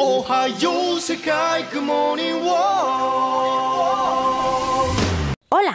Hola,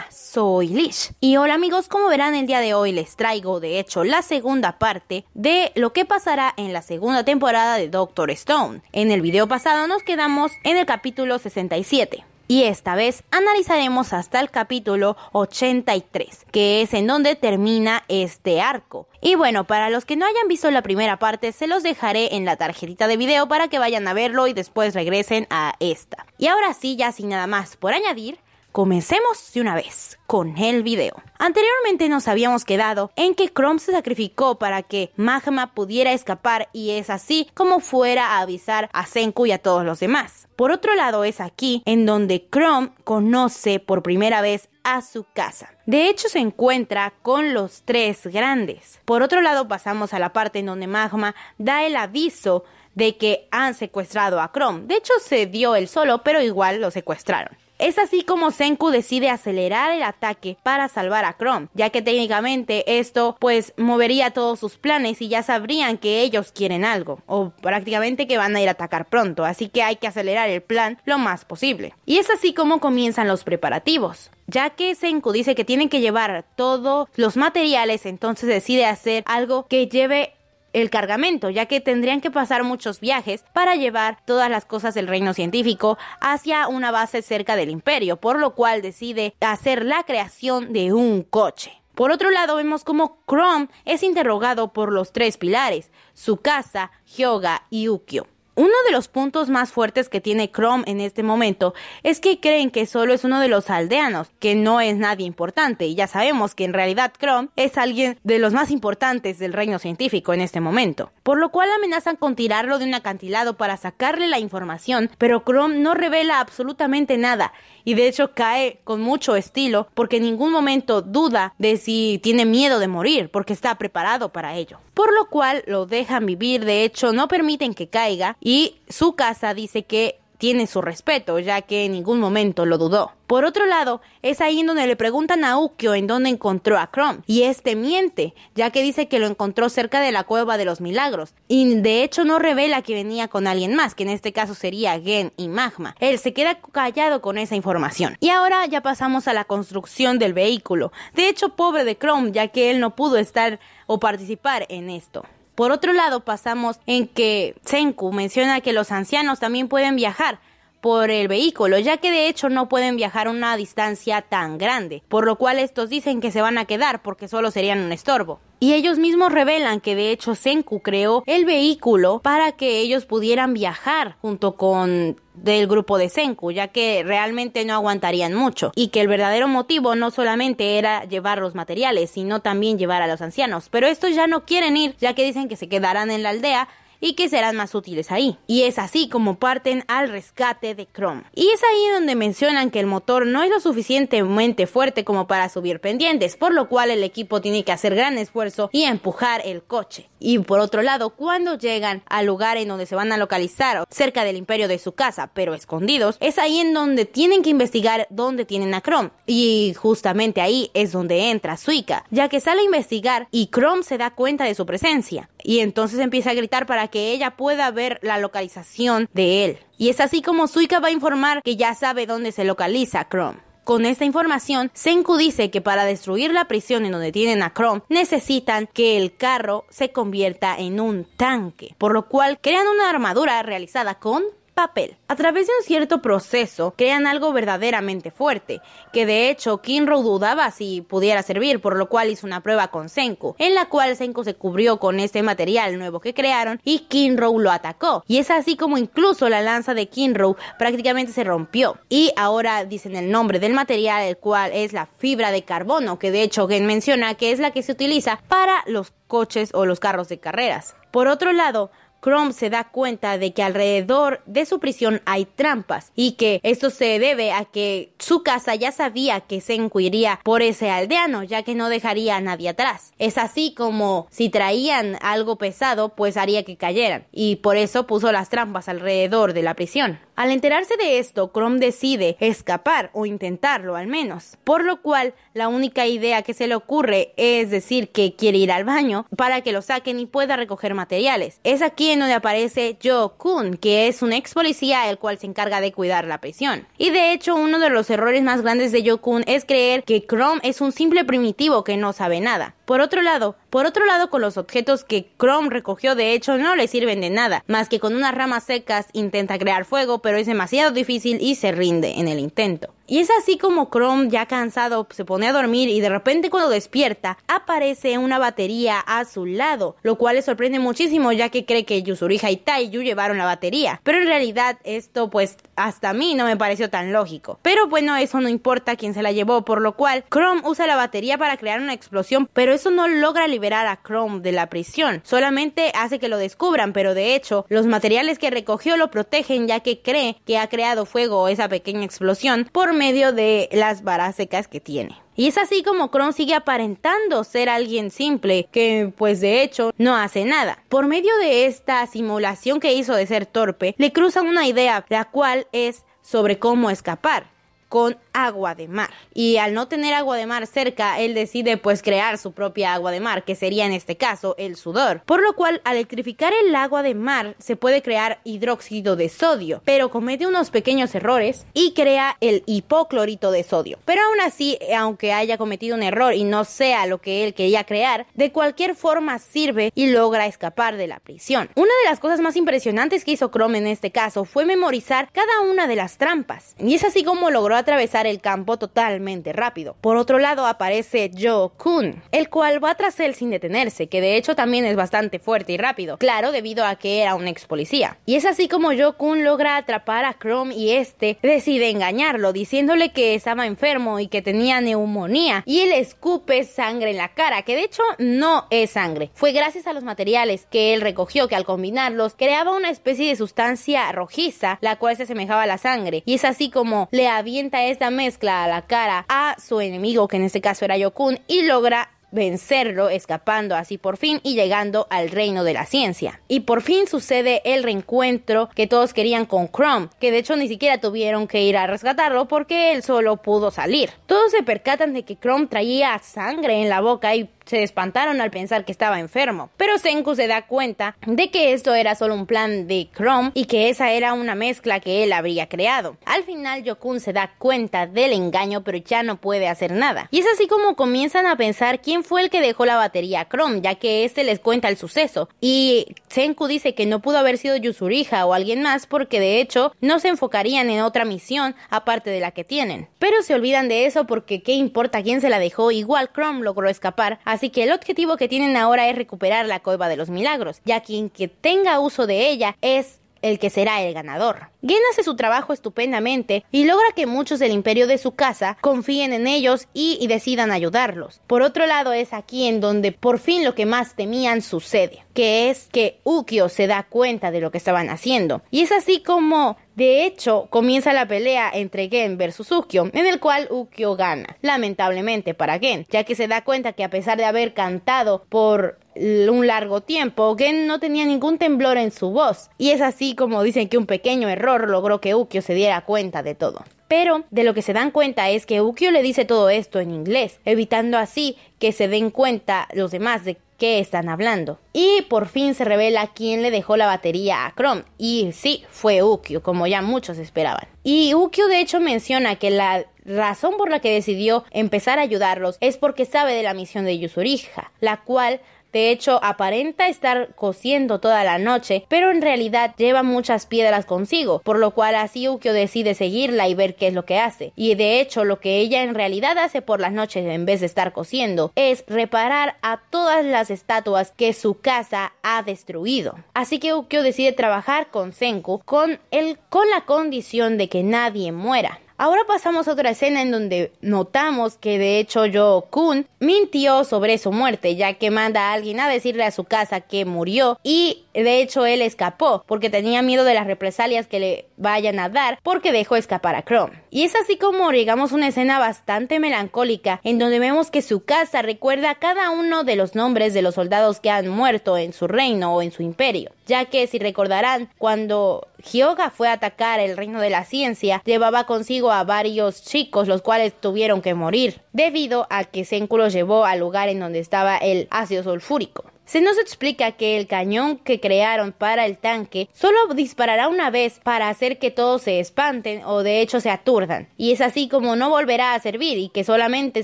soy Lish. Y hola amigos, como verán el día de hoy les traigo de hecho la segunda parte de lo que pasará en la segunda temporada de Doctor Stone. En el video pasado nos quedamos en el capítulo 67 y esta vez analizaremos hasta el capítulo 83, que es en donde termina este arco. Y bueno, para los que no hayan visto la primera parte, se los dejaré en la tarjetita de video para que vayan a verlo y después regresen a esta. Y ahora sí, ya sin nada más por añadir, Comencemos de una vez con el video. Anteriormente nos habíamos quedado en que Chrome se sacrificó para que Magma pudiera escapar y es así como fuera a avisar a Senku y a todos los demás. Por otro lado es aquí en donde Chrome conoce por primera vez a su casa. De hecho, se encuentra con los tres grandes. Por otro lado, pasamos a la parte en donde Magma da el aviso de que han secuestrado a Chrome. De hecho, se dio él solo, pero igual lo secuestraron. Es así como Senku decide acelerar el ataque para salvar a Chrome, ya que técnicamente esto pues movería todos sus planes y ya sabrían que ellos quieren algo, o prácticamente que van a ir a atacar pronto, así que hay que acelerar el plan lo más posible. Y es así como comienzan los preparativos ya que Senku dice que tienen que llevar todos los materiales, entonces decide hacer algo que lleve el cargamento, ya que tendrían que pasar muchos viajes para llevar todas las cosas del reino científico hacia una base cerca del imperio, por lo cual decide hacer la creación de un coche. Por otro lado, vemos cómo Chrome es interrogado por los tres pilares, su casa, Hyoga y Ukyo. Uno de los puntos más fuertes que tiene Chrome en este momento es que creen que solo es uno de los aldeanos, que no es nadie importante, y ya sabemos que en realidad Chrome es alguien de los más importantes del reino científico en este momento, por lo cual amenazan con tirarlo de un acantilado para sacarle la información, pero Chrome no revela absolutamente nada, y de hecho cae con mucho estilo porque en ningún momento duda de si tiene miedo de morir, porque está preparado para ello por lo cual lo dejan vivir, de hecho no permiten que caiga y su casa dice que tiene su respeto, ya que en ningún momento lo dudó. Por otro lado, es ahí en donde le preguntan a Ukyo en dónde encontró a Chrome, y este miente, ya que dice que lo encontró cerca de la cueva de los milagros, y de hecho no revela que venía con alguien más, que en este caso sería Gen y Magma. Él se queda callado con esa información. Y ahora ya pasamos a la construcción del vehículo. De hecho, pobre de Chrome, ya que él no pudo estar o participar en esto. Por otro lado, pasamos en que Senku menciona que los ancianos también pueden viajar por el vehículo, ya que de hecho no pueden viajar una distancia tan grande, por lo cual estos dicen que se van a quedar porque solo serían un estorbo. Y ellos mismos revelan que de hecho Senku creó el vehículo para que ellos pudieran viajar junto con del grupo de Senku, ya que realmente no aguantarían mucho, y que el verdadero motivo no solamente era llevar los materiales, sino también llevar a los ancianos. Pero estos ya no quieren ir, ya que dicen que se quedarán en la aldea y que serán más útiles ahí. Y es así como parten al rescate de Chrome. Y es ahí donde mencionan que el motor no es lo suficientemente fuerte como para subir pendientes, por lo cual el equipo tiene que hacer gran esfuerzo y empujar el coche. Y por otro lado, cuando llegan al lugar en donde se van a localizar, cerca del imperio de su casa, pero escondidos, es ahí en donde tienen que investigar dónde tienen a Chrome. Y justamente ahí es donde entra Suika, ya que sale a investigar y Chrome se da cuenta de su presencia y entonces empieza a gritar para que ella pueda ver la localización de él. Y es así como Suika va a informar que ya sabe dónde se localiza Chrome. Con esta información, Senku dice que para destruir la prisión en donde tienen a Chrome, necesitan que el carro se convierta en un tanque, por lo cual crean una armadura realizada con papel. A través de un cierto proceso crean algo verdaderamente fuerte, que de hecho Kinro dudaba si pudiera servir, por lo cual hizo una prueba con Senko, en la cual Senko se cubrió con este material nuevo que crearon y Kinro lo atacó. Y es así como incluso la lanza de Kinro prácticamente se rompió. Y ahora dicen el nombre del material, el cual es la fibra de carbono, que de hecho Gen menciona que es la que se utiliza para los coches o los carros de carreras. Por otro lado, Chrome se da cuenta de que alrededor de su prisión hay trampas y que esto se debe a que su casa ya sabía que se encuiría por ese aldeano, ya que no dejaría a nadie atrás. Es así como si traían algo pesado, pues haría que cayeran y por eso puso las trampas alrededor de la prisión. Al enterarse de esto, Chrome decide escapar o intentarlo al menos, por lo cual la única idea que se le ocurre es decir que quiere ir al baño para que lo saquen y pueda recoger materiales. Es aquí en donde aparece Jo Kun, que es un ex policía el cual se encarga de cuidar la prisión. Y de hecho, uno de los errores más grandes de Joe Kun es creer que Chrome es un simple primitivo que no sabe nada. Por otro lado, por otro lado, con los objetos que Chrome recogió de hecho no le sirven de nada, más que con unas ramas secas intenta crear fuego, pero es demasiado difícil y se rinde en el intento. Y es así como Chrome, ya cansado, se pone a dormir y de repente cuando despierta aparece una batería a su lado, lo cual le sorprende muchísimo ya que cree que Yusurija y Taiyu llevaron la batería. Pero en realidad esto pues hasta a mí no me pareció tan lógico. Pero bueno, eso no importa quién se la llevó, por lo cual Chrome usa la batería para crear una explosión, pero eso no logra liberar a Chrome de la prisión, solamente hace que lo descubran, pero de hecho los materiales que recogió lo protegen ya que cree que ha creado fuego esa pequeña explosión por medio de las varas secas que tiene. Y es así como Kron sigue aparentando ser alguien simple, que pues de hecho no hace nada. Por medio de esta simulación que hizo de ser torpe, le cruzan una idea, la cual es sobre cómo escapar, con agua de mar. Y al no tener agua de mar cerca, él decide pues crear su propia agua de mar, que sería en este caso el sudor. Por lo cual, al electrificar el agua de mar, se puede crear hidróxido de sodio, pero comete unos pequeños errores y crea el hipoclorito de sodio. Pero aún así, aunque haya cometido un error y no sea lo que él quería crear, de cualquier forma sirve y logra escapar de la prisión. Una de las cosas más impresionantes que hizo Chrome en este caso fue memorizar cada una de las trampas. Y es así como logró atravesar el campo totalmente rápido. Por otro lado aparece Joe Kun, el cual va tras él sin detenerse, que de hecho también es bastante fuerte y rápido, claro debido a que era un ex policía. Y es así como Joe Kun logra atrapar a Chrome y este decide engañarlo, diciéndole que estaba enfermo y que tenía neumonía, y él escupe sangre en la cara, que de hecho no es sangre. Fue gracias a los materiales que él recogió que al combinarlos creaba una especie de sustancia rojiza, la cual se asemejaba a la sangre, y es así como le avienta esta mezcla a la cara a su enemigo, que en este caso era Yokun, y logra vencerlo, escapando así por fin y llegando al reino de la ciencia. Y por fin sucede el reencuentro que todos querían con Chrome, que de hecho ni siquiera tuvieron que ir a rescatarlo porque él solo pudo salir. Todos se percatan de que Chrome traía sangre en la boca y se espantaron al pensar que estaba enfermo, pero Senku se da cuenta de que esto era solo un plan de Chrome y que esa era una mezcla que él habría creado. Al final Yokun se da cuenta del engaño pero ya no puede hacer nada. Y es así como comienzan a pensar quién fue el que dejó la batería a Chrome, ya que este les cuenta el suceso. Y Senku dice que no pudo haber sido Yusurija o alguien más porque de hecho no se enfocarían en otra misión aparte de la que tienen. Pero se olvidan de eso porque qué importa quién se la dejó, igual Chrome logró escapar Así que el objetivo que tienen ahora es recuperar la cueva de los milagros, ya quien que tenga uso de ella es el que será el ganador. Gen hace su trabajo estupendamente y logra que muchos del imperio de su casa confíen en ellos y, decidan ayudarlos. Por otro lado, es aquí en donde por fin lo que más temían sucede, que es que Ukio se da cuenta de lo que estaban haciendo. Y es así como de hecho, comienza la pelea entre Gen versus Ukio, en el cual Ukio gana, lamentablemente para Gen, ya que se da cuenta que a pesar de haber cantado por un largo tiempo. que no tenía ningún temblor en su voz, y es así como dicen que un pequeño error logró que Ukyo se diera cuenta de todo. Pero de lo que se dan cuenta es que Ukyo le dice todo esto en inglés, evitando así que se den cuenta los demás de qué están hablando. Y por fin se revela quién le dejó la batería a Chrome. Y sí, fue Ukyo, como ya muchos esperaban. Y Ukyo de hecho menciona que la razón por la que decidió empezar a ayudarlos es porque sabe de la misión de Yusurija, la cual de hecho, aparenta estar cosiendo toda la noche, pero en realidad lleva muchas piedras consigo, por lo cual así Ukyo decide seguirla y ver qué es lo que hace. Y de hecho, lo que ella en realidad hace por las noches en vez de estar cosiendo es reparar a todas las estatuas que su casa ha destruido. Así que Ukyo decide trabajar con Senku con, el, con la condición de que nadie muera. Ahora pasamos a otra escena en donde notamos que de hecho Yo Kun mintió sobre su muerte, ya que manda a alguien a decirle a su casa que murió y de hecho él escapó porque tenía miedo de las represalias que le vayan a dar porque dejó escapar a Chrome. Y es así como llegamos a una escena bastante melancólica, en donde vemos que su casa recuerda a cada uno de los nombres de los soldados que han muerto en su reino o en su imperio, ya que si recordarán, cuando Hyoga fue a atacar el reino de la ciencia, llevaba consigo a varios chicos, los cuales tuvieron que morir, debido a que Senku llevó al lugar en donde estaba el ácido sulfúrico. Se nos explica que el cañón que crearon para el tanque solo disparará una vez para hacer que todos se espanten o de hecho se aturdan. Y es así como no volverá a servir y que solamente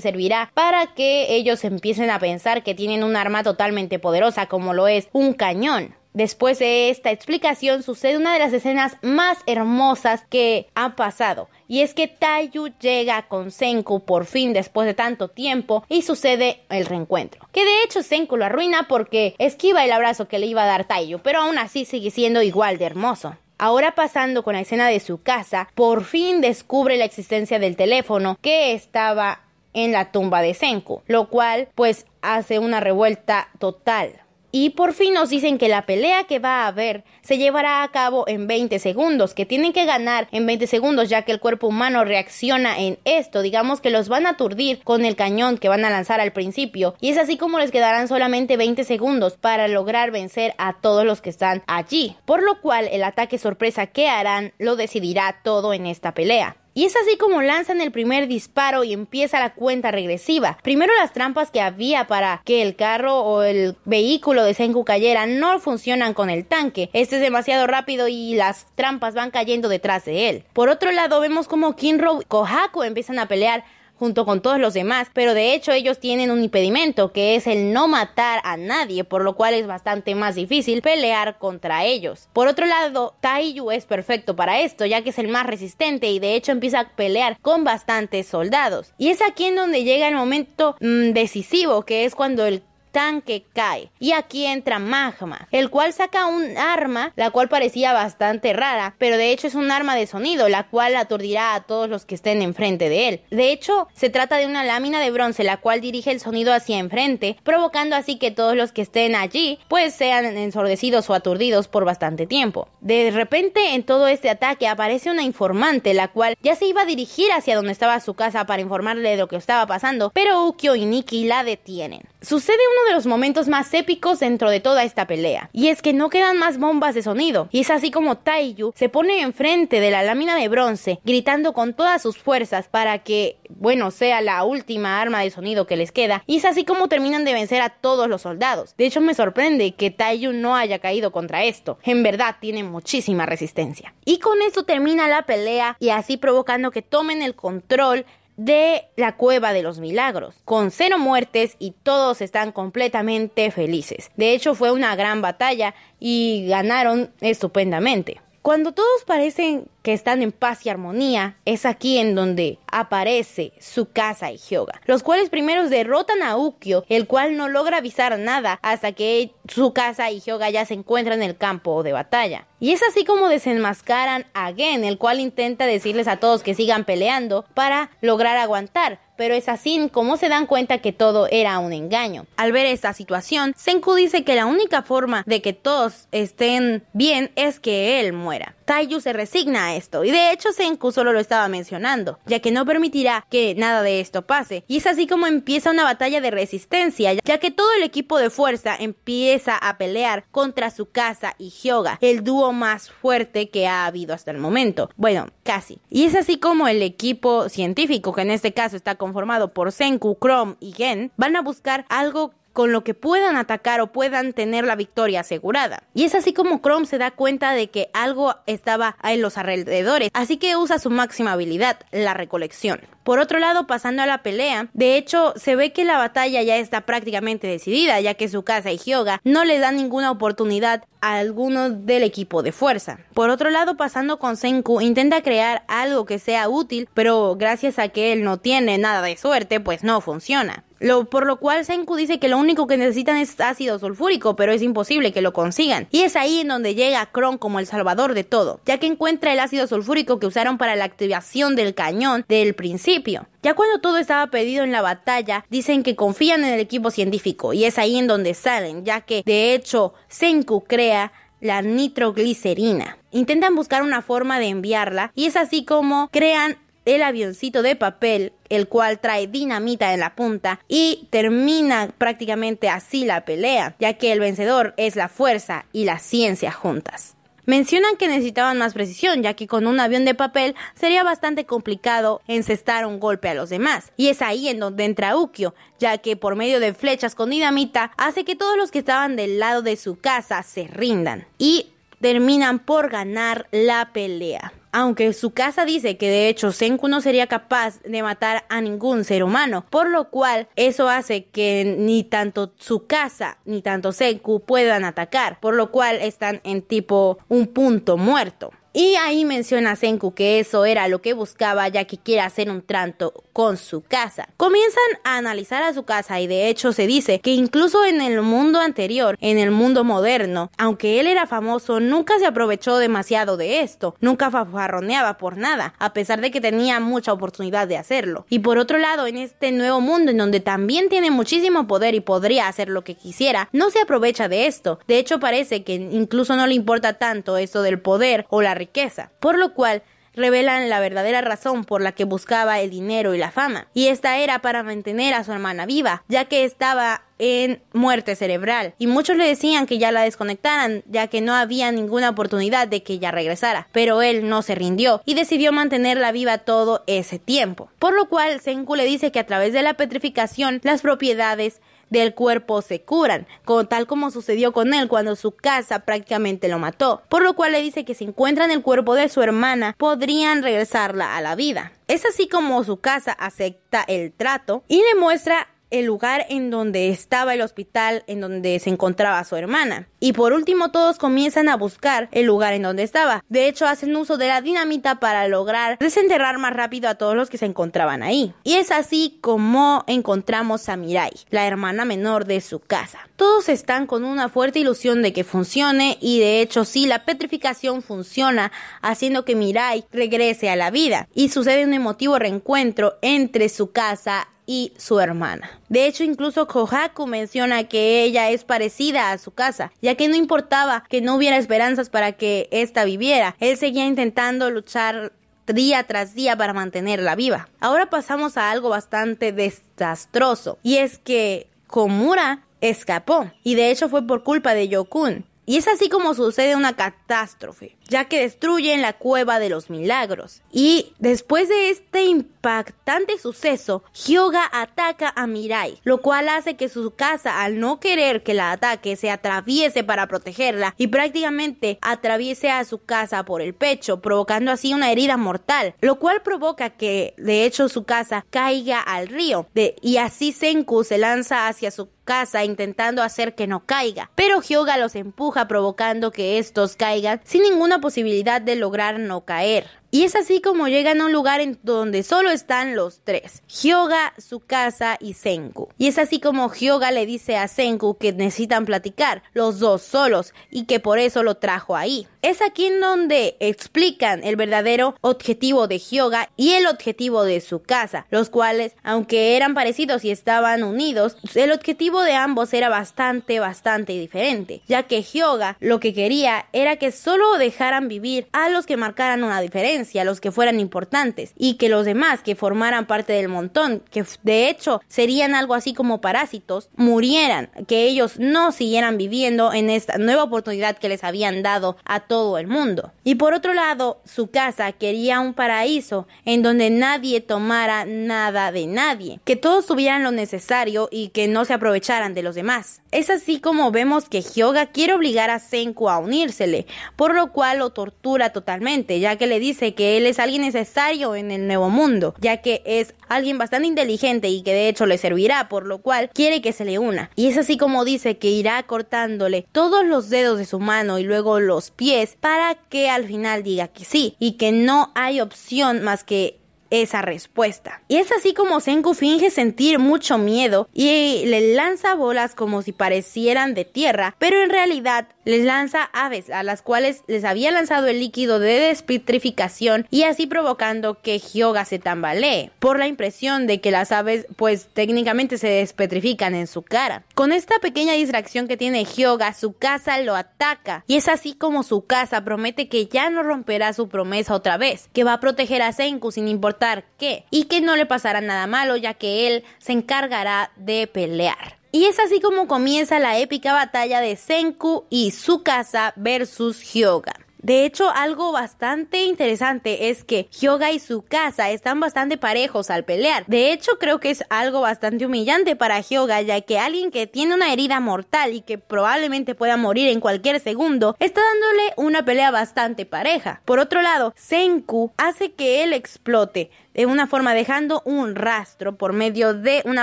servirá para que ellos empiecen a pensar que tienen un arma totalmente poderosa como lo es un cañón. Después de esta explicación sucede una de las escenas más hermosas que ha pasado. Y es que Taiyu llega con Senku por fin después de tanto tiempo y sucede el reencuentro. Que de hecho Senku lo arruina porque esquiva el abrazo que le iba a dar Taiyu, pero aún así sigue siendo igual de hermoso. Ahora pasando con la escena de su casa, por fin descubre la existencia del teléfono que estaba en la tumba de Senku, lo cual pues hace una revuelta total y por fin nos dicen que la pelea que va a haber se llevará a cabo en 20 segundos, que tienen que ganar en 20 segundos ya que el cuerpo humano reacciona en esto, digamos que los van a aturdir con el cañón que van a lanzar al principio y es así como les quedarán solamente 20 segundos para lograr vencer a todos los que están allí, por lo cual el ataque sorpresa que harán lo decidirá todo en esta pelea. Y es así como lanzan el primer disparo y empieza la cuenta regresiva. Primero las trampas que había para que el carro o el vehículo de Senku cayera no funcionan con el tanque. Este es demasiado rápido y las trampas van cayendo detrás de él. Por otro lado vemos como Kinro y Kohaku empiezan a pelear junto con todos los demás, pero de hecho ellos tienen un impedimento que es el no matar a nadie, por lo cual es bastante más difícil pelear contra ellos. Por otro lado, Taiyu es perfecto para esto, ya que es el más resistente y de hecho empieza a pelear con bastantes soldados. Y es aquí en donde llega el momento mm, decisivo, que es cuando el tanque cae y aquí entra Magma, el cual saca un arma, la cual parecía bastante rara, pero de hecho es un arma de sonido, la cual aturdirá a todos los que estén enfrente de él. De hecho, se trata de una lámina de bronce, la cual dirige el sonido hacia enfrente, provocando así que todos los que estén allí, pues sean ensordecidos o aturdidos por bastante tiempo. De repente, en todo este ataque aparece una informante, la cual ya se iba a dirigir hacia donde estaba su casa para informarle de lo que estaba pasando, pero Ukyo y Nikki la detienen. Sucede uno de los momentos más épicos dentro de toda esta pelea, y es que no quedan más bombas de sonido, y es así como Taiyu se pone enfrente de la lámina de bronce, gritando con todas sus fuerzas para que, bueno, sea la última arma de sonido que les queda, y es así como terminan de vencer a todos los soldados. De hecho, me sorprende que Taiyu no haya caído contra esto, en verdad tiene muchísima resistencia. Y con esto termina la pelea, y así provocando que tomen el control de la cueva de los milagros, con cero muertes y todos están completamente felices. De hecho fue una gran batalla y ganaron estupendamente. Cuando todos parecen que están en paz y armonía, es aquí en donde aparece su casa y Hyoga, los cuales primero derrotan a Ukyo, el cual no logra avisar nada hasta que su casa y Hyoga ya se encuentran en el campo de batalla. Y es así como desenmascaran a Gen, el cual intenta decirles a todos que sigan peleando para lograr aguantar, pero es así como se dan cuenta que todo era un engaño. Al ver esta situación, Senku dice que la única forma de que todos estén bien es que él muera. Taiyu se resigna a esto y de hecho Senku solo lo estaba mencionando, ya que no permitirá que nada de esto pase. Y es así como empieza una batalla de resistencia, ya que todo el equipo de fuerza empieza a pelear contra su casa y Hyoga, el dúo más fuerte que ha habido hasta el momento. Bueno, casi. Y es así como el equipo científico, que en este caso está con Formado por Senku, Chrome y Gen, van a buscar algo con lo que puedan atacar o puedan tener la victoria asegurada. Y es así como Chrome se da cuenta de que algo estaba en los alrededores, así que usa su máxima habilidad, la recolección. Por otro lado, pasando a la pelea, de hecho, se ve que la batalla ya está prácticamente decidida, ya que su casa y Hyoga no le dan ninguna oportunidad a alguno del equipo de fuerza. Por otro lado, pasando con Senku, intenta crear algo que sea útil, pero gracias a que él no tiene nada de suerte, pues no funciona. Lo, por lo cual Senku dice que lo único que necesitan es ácido sulfúrico, pero es imposible que lo consigan. Y es ahí en donde llega Kron como el salvador de todo, ya que encuentra el ácido sulfúrico que usaron para la activación del cañón del principio ya cuando todo estaba pedido en la batalla, dicen que confían en el equipo científico y es ahí en donde salen, ya que de hecho Senku crea la nitroglicerina. Intentan buscar una forma de enviarla y es así como crean el avioncito de papel, el cual trae dinamita en la punta y termina prácticamente así la pelea, ya que el vencedor es la fuerza y la ciencia juntas. Mencionan que necesitaban más precisión, ya que con un avión de papel sería bastante complicado encestar un golpe a los demás. Y es ahí en donde entra Ukio, ya que por medio de flechas con dinamita hace que todos los que estaban del lado de su casa se rindan y terminan por ganar la pelea aunque su casa dice que de hecho Senku no sería capaz de matar a ningún ser humano, por lo cual eso hace que ni tanto su casa ni tanto Senku puedan atacar, por lo cual están en tipo un punto muerto. Y ahí menciona Senku que eso era lo que buscaba ya que quiere hacer un tranto con su casa. Comienzan a analizar a su casa y de hecho se dice que incluso en el mundo anterior, en el mundo moderno, aunque él era famoso, nunca se aprovechó demasiado de esto, nunca fafarroneaba por nada, a pesar de que tenía mucha oportunidad de hacerlo. Y por otro lado, en este nuevo mundo en donde también tiene muchísimo poder y podría hacer lo que quisiera, no se aprovecha de esto. De hecho parece que incluso no le importa tanto esto del poder o la riqueza, por lo cual revelan la verdadera razón por la que buscaba el dinero y la fama, y esta era para mantener a su hermana viva, ya que estaba en muerte cerebral, y muchos le decían que ya la desconectaran, ya que no había ninguna oportunidad de que ella regresara, pero él no se rindió y decidió mantenerla viva todo ese tiempo, por lo cual Senku le dice que a través de la petrificación las propiedades del cuerpo se curan, como tal como sucedió con él cuando su casa prácticamente lo mató, por lo cual le dice que si encuentran el cuerpo de su hermana podrían regresarla a la vida. Es así como su casa acepta el trato y le muestra el lugar en donde estaba el hospital en donde se encontraba su hermana. Y por último todos comienzan a buscar el lugar en donde estaba. De hecho hacen uso de la dinamita para lograr desenterrar más rápido a todos los que se encontraban ahí. Y es así como encontramos a Mirai, la hermana menor de su casa. Todos están con una fuerte ilusión de que funcione y de hecho sí, la petrificación funciona haciendo que Mirai regrese a la vida. Y sucede un emotivo reencuentro entre su casa y su hermana. De hecho, incluso Kohaku menciona que ella es parecida a su casa, ya que no importaba que no hubiera esperanzas para que ésta viviera, él seguía intentando luchar día tras día para mantenerla viva. Ahora pasamos a algo bastante desastroso, y es que Komura escapó, y de hecho fue por culpa de Yokun. Y es así como sucede una catástrofe ya que destruyen la cueva de los milagros. Y después de este impactante suceso, Hyoga ataca a Mirai, lo cual hace que su casa, al no querer que la ataque, se atraviese para protegerla y prácticamente atraviese a su casa por el pecho, provocando así una herida mortal, lo cual provoca que, de hecho, su casa caiga al río. y así Senku se lanza hacia su casa intentando hacer que no caiga, pero Hyoga los empuja provocando que estos caigan sin ninguna posibilidad de lograr no caer. Y es así como llegan a un lugar en donde solo están los tres, Hyoga, casa y Senku. Y es así como Hyoga le dice a Senku que necesitan platicar, los dos solos, y que por eso lo trajo ahí. Es aquí en donde explican el verdadero objetivo de Hyoga y el objetivo de su casa. los cuales, aunque eran parecidos y estaban unidos, el objetivo de ambos era bastante, bastante diferente, ya que Hyoga lo que quería era que solo dejaran vivir a los que marcaran una diferencia a los que fueran importantes y que los demás que formaran parte del montón, que de hecho serían algo así como parásitos, murieran, que ellos no siguieran viviendo en esta nueva oportunidad que les habían dado a todo el mundo. Y por otro lado, su casa quería un paraíso en donde nadie tomara nada de nadie, que todos tuvieran lo necesario y que no se aprovecharan de los demás. Es así como vemos que Hyoga quiere obligar a Senku a unírsele, por lo cual lo tortura totalmente, ya que le dice que él es alguien necesario en el nuevo mundo, ya que es alguien bastante inteligente y que de hecho le servirá, por lo cual quiere que se le una. Y es así como dice que irá cortándole todos los dedos de su mano y luego los pies para que al final diga que sí y que no hay opción más que esa respuesta. Y es así como Senku finge sentir mucho miedo y le lanza bolas como si parecieran de tierra, pero en realidad les lanza aves a las cuales les había lanzado el líquido de despetrificación y así provocando que Hyoga se tambalee por la impresión de que las aves pues técnicamente se despetrifican en su cara. Con esta pequeña distracción que tiene Hyoga, su casa lo ataca y es así como su casa promete que ya no romperá su promesa otra vez, que va a proteger a Senku sin importar que y que no le pasará nada malo ya que él se encargará de pelear. Y es así como comienza la épica batalla de Senku y su casa versus Hyoga. De hecho, algo bastante interesante es que Hyoga y su casa están bastante parejos al pelear. De hecho, creo que es algo bastante humillante para Hyoga, ya que alguien que tiene una herida mortal y que probablemente pueda morir en cualquier segundo, está dándole una pelea bastante pareja. Por otro lado, Senku hace que él explote de una forma dejando un rastro por medio de una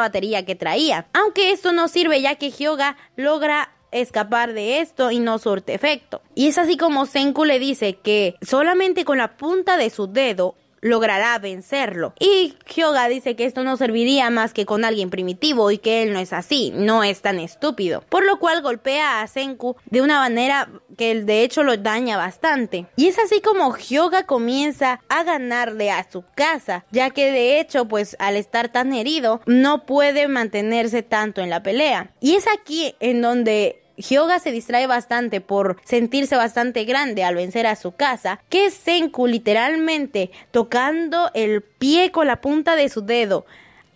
batería que traía. Aunque esto no sirve ya que Hyoga logra escapar de esto y no surte efecto. Y es así como Senku le dice que solamente con la punta de su dedo logrará vencerlo. Y Hyoga dice que esto no serviría más que con alguien primitivo y que él no es así, no es tan estúpido. Por lo cual golpea a Senku de una manera que de hecho lo daña bastante. Y es así como Hyoga comienza a ganarle a su casa, ya que de hecho pues al estar tan herido no puede mantenerse tanto en la pelea. Y es aquí en donde Hyoga se distrae bastante por sentirse bastante grande al vencer a su casa, que Senku literalmente tocando el pie con la punta de su dedo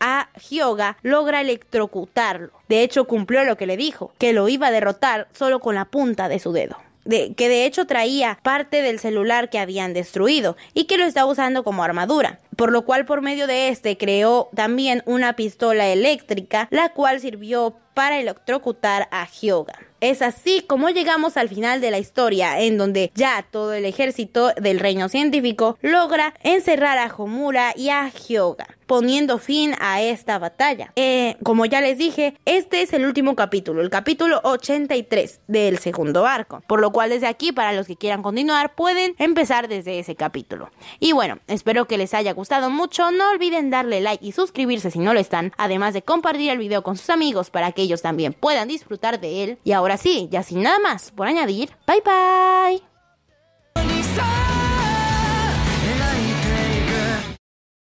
a Hyoga logra electrocutarlo. De hecho cumplió lo que le dijo, que lo iba a derrotar solo con la punta de su dedo. De, que de hecho traía parte del celular que habían destruido y que lo estaba usando como armadura, por lo cual por medio de este creó también una pistola eléctrica, la cual sirvió para electrocutar a Hyoga. Es así como llegamos al final de la historia, en donde ya todo el ejército del reino científico logra encerrar a Homura y a Hyoga, poniendo fin a esta batalla. Eh, como ya les dije, este es el último capítulo, el capítulo 83 del segundo arco, por lo cual desde aquí, para los que quieran continuar, pueden empezar desde ese capítulo. Y bueno, espero que les haya gustado mucho, no olviden darle like y suscribirse si no lo están, además de compartir el video con sus amigos para que ellos también puedan disfrutar de él. Y ahora sí, ya sin nada más por añadir, bye bye.